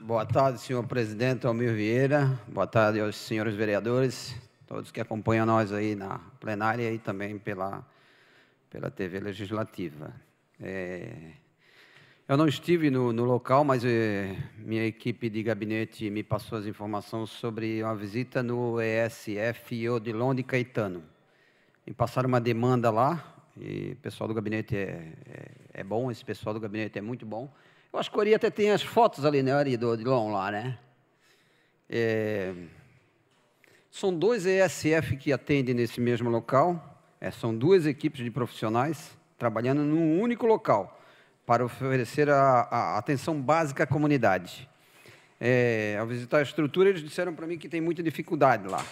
Boa tarde, senhor presidente Almir Vieira. Boa tarde aos senhores vereadores, todos que acompanham nós aí na plenária e também pela, pela TV Legislativa. É, eu não estive no, no local, mas é, minha equipe de gabinete me passou as informações sobre uma visita no ESF Odilon de Caetano. Me passaram uma demanda lá, e o pessoal do gabinete é, é, é bom, esse pessoal do gabinete é muito bom. Eu acho que o Ori até tem as fotos ali, né, Ori, do Odilon lá, né? É, são dois ESF que atendem nesse mesmo local. É, são duas equipes de profissionais trabalhando num único local para oferecer a, a atenção básica à comunidade. É, ao visitar a estrutura, eles disseram para mim que tem muita dificuldade lá,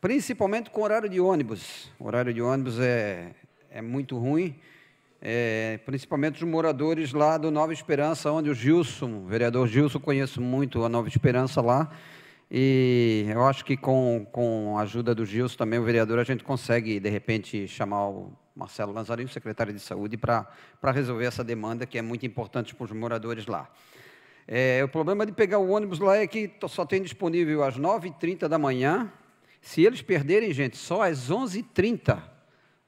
principalmente com o horário de ônibus. O horário de ônibus é, é muito ruim é, principalmente os moradores lá do Nova Esperança, onde o Gilson, o vereador Gilson, conheço muito a Nova Esperança lá, e eu acho que com, com a ajuda do Gilson também, o vereador, a gente consegue, de repente, chamar o Marcelo Lanzarinho, secretário de Saúde, para resolver essa demanda que é muito importante para os moradores lá. É, o problema de pegar o ônibus lá é que só tem disponível às 9h30 da manhã. Se eles perderem, gente, só às 11h30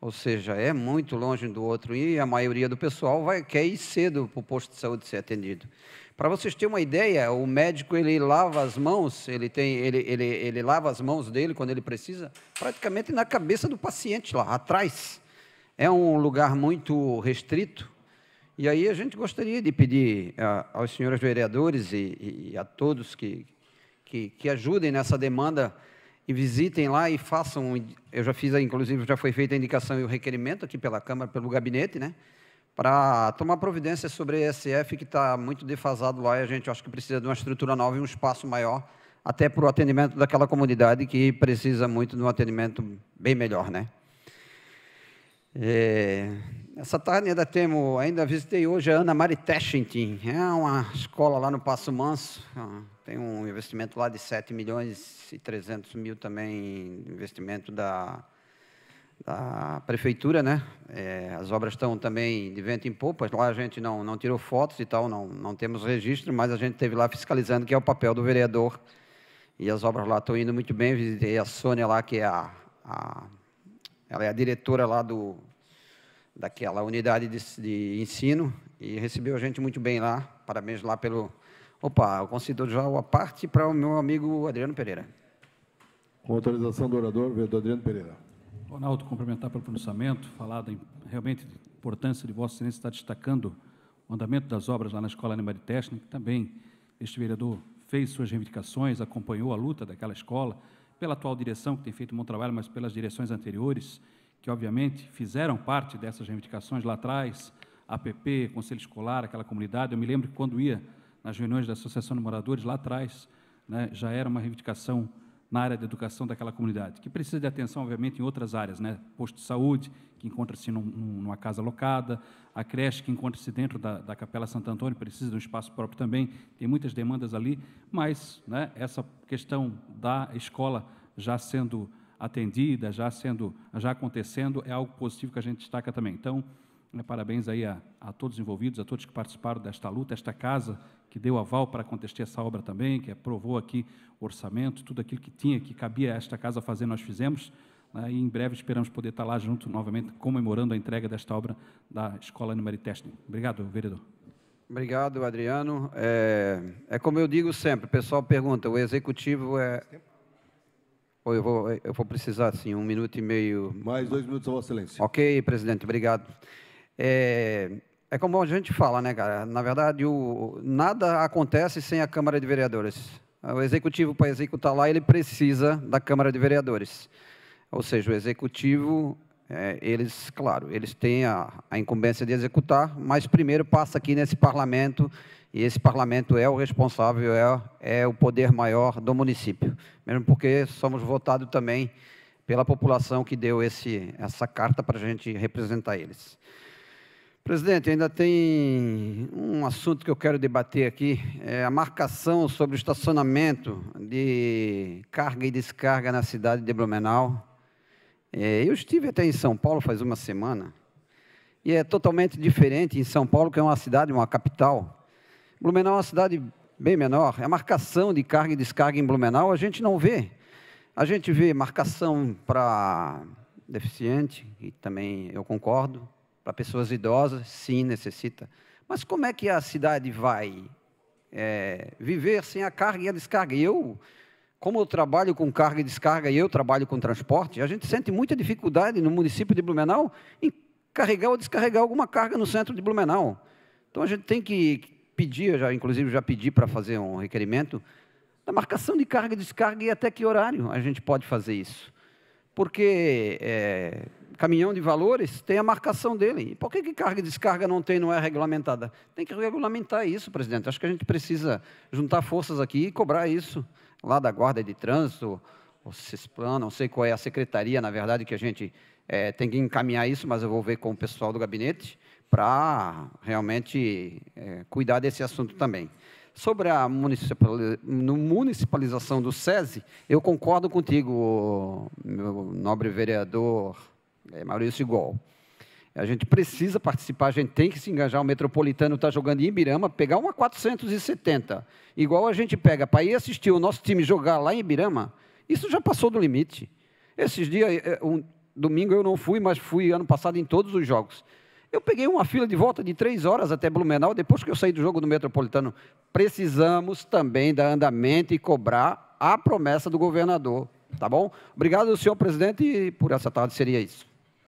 ou seja, é muito longe do outro e a maioria do pessoal vai, quer ir cedo para o posto de saúde ser atendido. Para vocês terem uma ideia, o médico ele lava as mãos, ele, tem, ele, ele, ele lava as mãos dele quando ele precisa, praticamente na cabeça do paciente lá atrás. É um lugar muito restrito. E aí a gente gostaria de pedir a, ah, aos senhores vereadores e, e a todos que, que, que ajudem nessa demanda e visitem lá e façam. Eu já fiz, inclusive, já foi feita a indicação e o requerimento aqui pela Câmara, pelo gabinete, né? Para tomar providência sobre a ESF, que está muito defasado lá, e a gente acho que precisa de uma estrutura nova e um espaço maior, até para o atendimento daquela comunidade que precisa muito de um atendimento bem melhor, né? É, essa tarde ainda temos, ainda visitei hoje a Ana Mari Teschentin, é uma escola lá no Passo Manso, é tem um investimento lá de 7 milhões e 300 mil também, investimento da, da prefeitura, né? É, as obras estão também de vento em popa. Lá a gente não, não tirou fotos e tal, não, não temos registro, mas a gente teve lá fiscalizando, que é o papel do vereador. E as obras lá estão indo muito bem. Visitei a Sônia lá, que é a, a ela é a diretora lá do, daquela unidade de, de ensino e recebeu a gente muito bem lá. Parabéns lá pelo, Opa, eu considero já a parte para o meu amigo Adriano Pereira. Com autorização do orador, vereador Adriano Pereira. Ronaldo, cumprimentar pelo pronunciamento, falar realmente da importância de Vossa Excelência estar destacando o andamento das obras lá na Escola Animal de Técnica, que também este vereador fez suas reivindicações, acompanhou a luta daquela escola, pela atual direção, que tem feito um bom trabalho, mas pelas direções anteriores, que obviamente fizeram parte dessas reivindicações lá atrás, APP, Conselho Escolar, aquela comunidade. Eu me lembro que quando ia nas reuniões da Associação de Moradores, lá atrás, né, já era uma reivindicação na área da educação daquela comunidade, que precisa de atenção, obviamente, em outras áreas, né? posto de saúde, que encontra-se num, numa casa alocada, a creche, que encontra-se dentro da, da, Capela Santo Antônio, precisa de um espaço próprio também, tem muitas demandas ali, mas né, essa questão da escola já sendo atendida, já, sendo, já acontecendo, é algo positivo que a gente destaca também. Então, né, parabéns aí a, a todos envolvidos, a todos que participaram desta luta, esta casa que deu aval para contestar essa obra também, que aprovou aqui orçamento, tudo aquilo que tinha, que cabia a esta casa fazer, nós fizemos. Né, e em breve esperamos poder estar lá junto novamente, comemorando a entrega desta obra da Escola Animari Obrigado, vereador. Obrigado, Adriano. É, é, como eu digo sempre, o pessoal pergunta, o executivo é... Eu vou, eu vou precisar, sim, um minuto e meio. Mais dois minutos, Vossa Excelência. Ok, presidente, obrigado. É, é como a gente fala, né, cara? Na verdade, o, nada acontece sem a Câmara de Vereadores. O executivo, para executar lá, ele precisa da Câmara de Vereadores. Ou seja, o executivo, é, eles, claro, eles têm a, a incumbência de executar, mas primeiro passa aqui nesse parlamento e esse parlamento é o responsável, é, é, o poder maior do município, mesmo porque somos votados também pela população que deu esse, essa carta para a gente representar eles. Presidente, ainda tem um assunto que eu quero debater aqui, é a marcação sobre o estacionamento de carga e descarga na cidade de Blumenau. É, eu estive até em São Paulo faz uma semana, e é totalmente diferente em São Paulo, que é uma cidade, uma capital. Blumenau é uma cidade bem menor, a marcação de carga e descarga em Blumenau a gente não vê. A gente vê marcação para deficiente, e também eu concordo, para pessoas idosas, sim, necessita. Mas como é que a cidade vai é, viver sem a carga e a descarga? Eu, como eu trabalho com carga e descarga e eu trabalho com transporte, a gente sente muita dificuldade no município de Blumenau em carregar ou descarregar alguma carga no centro de Blumenau. Então a gente tem que pedir, já, inclusive já pedi para fazer um requerimento, da marcação de carga e descarga e até que horário a gente pode fazer isso. Porque é, caminhão de valores tem a marcação dele. E por que, que carga e descarga não tem, não é regulamentada? Tem que regulamentar isso, presidente. Acho que a gente precisa juntar forças aqui e cobrar isso lá da Guarda de Trânsito, o CISPLAN, não sei qual é a secretaria, na verdade, que a gente é, tem que encaminhar isso, mas eu vou ver com o pessoal do gabinete para realmente é, cuidar desse assunto também. Sobre a municipalização do SESI, eu concordo contigo, meu nobre vereador é Maurício Igual. A gente precisa participar, a gente tem que se engajar. O Metropolitano está jogando em Ibirama, pegar uma 470. Igual a gente pega para ir assistir o nosso time jogar lá em Ibirama, isso já passou do limite. Esses dias, é, é, um, domingo eu não fui, mas fui ano passado em todos os jogos. Eu peguei uma fila de volta de três horas até Blumenau, depois que eu saí do jogo do Metropolitano. Precisamos também dar andamento e cobrar a promessa do governador. Tá bom? Obrigado, senhor presidente, e por essa tarde seria isso.